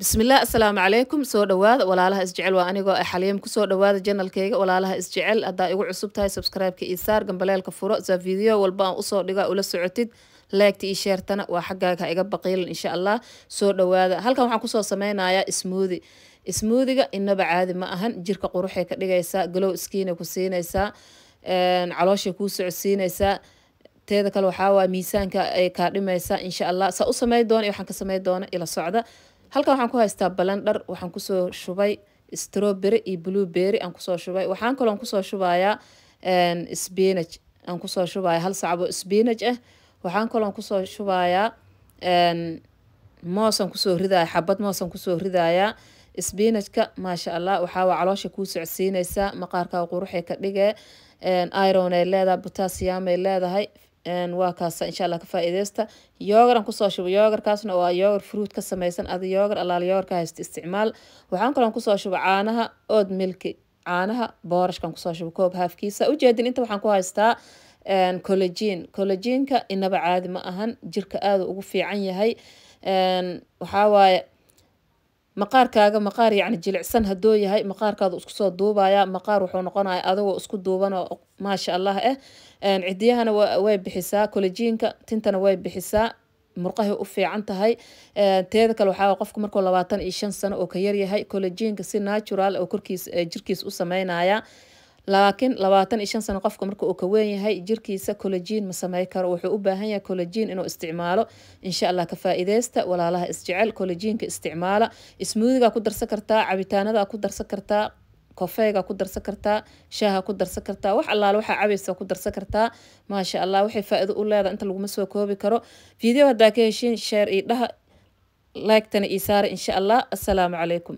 bismillaah asalaamu calaykum soo dhawaada walaalaha isjecel waa anigoo ah xaliim kusoo dhawaada janalkayga walaalaha isjecel haddaa igu cusub tahay subscribe-ka ii saar gambaleelka furo sa video walba aan usoo dhigaa ula socotid leegta ii sheertana waa xaggaaga iga baqiilan insha allah soo dhowaada halkan waxaan kusoo sameynayaa ismuudi ismuudiga inaba caadi ma ahan jirka quruxay ka dhigaysaa galow iskiinay ku siinaysaa calooshay kuu socodsiinaysaa teeda kale waxaa miisaanka ay kaa dhimaysaa insha allah saa u samey doona iyo waxaan ka samey doona ila socda halkan waxaan ku haystaa balan waxaan kusoo shubay stroberi iyo blueberry aan kusoo shubay waxaan kaloon kusoo shubayaa ehm, spinaj aan kusoo shubaya hal sacbo spinaj ah waxaan kaloon kusoo shubayaa ehm, moosan kusoo ridaya xabad moosan kusoo ridayaa spinajka maasha allah waxaawa caloosha kuu socodsiinaysaa maqaarkaa quruxee ka dhigee ehm, ironay leedahay butaasiyamay leedahay waa kaasa insha alla ka faa-iideysta yoogaran kusoo shubay yoogarkaasna waa yoogar fruit ka sameysan ada yoogar allaal yoogar ka haysta isticmaal waxaan kaloon kusoo shubay caanaha ood milki caanaha boorashkan kusoo shubay koob haafkiisa ujeedin inta waxaan ku haystaa collegiin collegiinka inaba caadi ma ahan jirka aada ugu fiican yahay waxaa waaye maqaarkaaga maqaar yacni jilicsan haddoo yahay maqaarkaadu iskusoo duubaya maqaar wuxuu noqonaya adagoo isku duuban oo maasha allah ah eh. cidiyahana way bixisaa kolajiinka tintana way bixisaa murqahay u fiican tahay teeda kale waxaa qofka markuu labaatan iyo shan sano oo ka yaryahay kolajiinka si natural oo korkiis jirkiis u sameynaya laakiin labaatan iyo shan sano qofka marka uu ka weyn yahay jirkiisa kolajiin ma samey karo wuxuu u baahan yahay kolajiin inuu isticmaalo insha allah ka faa walaalaha isjecel kolajiinka isticmaala ismuudigaa ku darsan kartaa cabitaanadaa ku darsan kartaa kofeyga ku darsan kartaa shaaha ku darsan kartaa wax allaale waxaa cabaysa ku darsan kartaa maasha allah waxay faa u leedaha inta laguma soo koobi karo video haddaa ka heshiin sheer iyo dhaha laygtana ii insha allah assalaamu calaykum